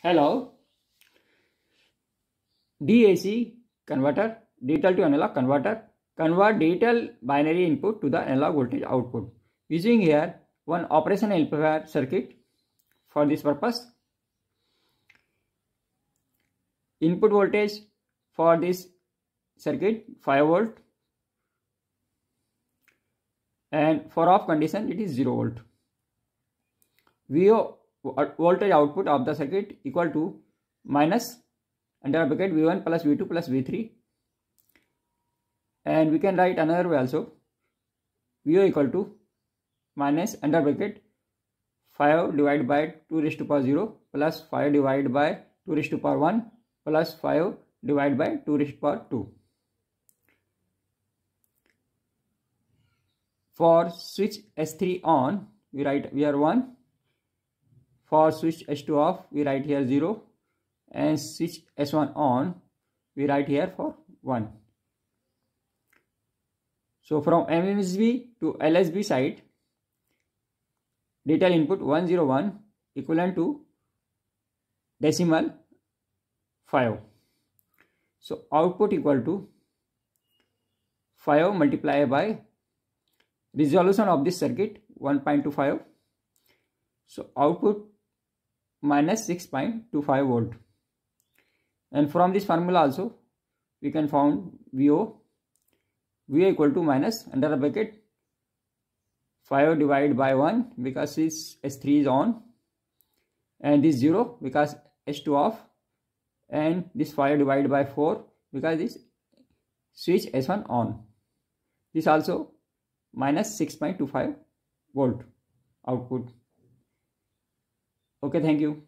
Hello. DAC converter, digital to analog converter, convert digital binary input to the analog voltage output. Using here one operation amplifier circuit for this purpose. Input voltage for this circuit 5 volt and for off condition it is 0 volt. VO voltage output of the circuit equal to minus under bracket V1 plus V2 plus V3 and we can write another way also VO equal to minus under bracket 5 divided by 2 raised to power 0 plus 5 divided by 2 raised to power 1 plus 5 divided by 2 raised to power 2. For switch S3 on, we write V R 1 for switch s2 off we write here 0 and switch s1 on we write here for 1 so from mmsb to lsb side data input 101 equivalent to decimal 5 so output equal to 5 multiplied by resolution of this circuit 1.25 so output minus 6.25 volt and from this formula also we can found VO VO equal to minus under bracket 5 divided by 1 because this S3 is on and this 0 because S2 off and this 5 divided by 4 because this switch S1 on this also minus 6.25 volt output okay thank you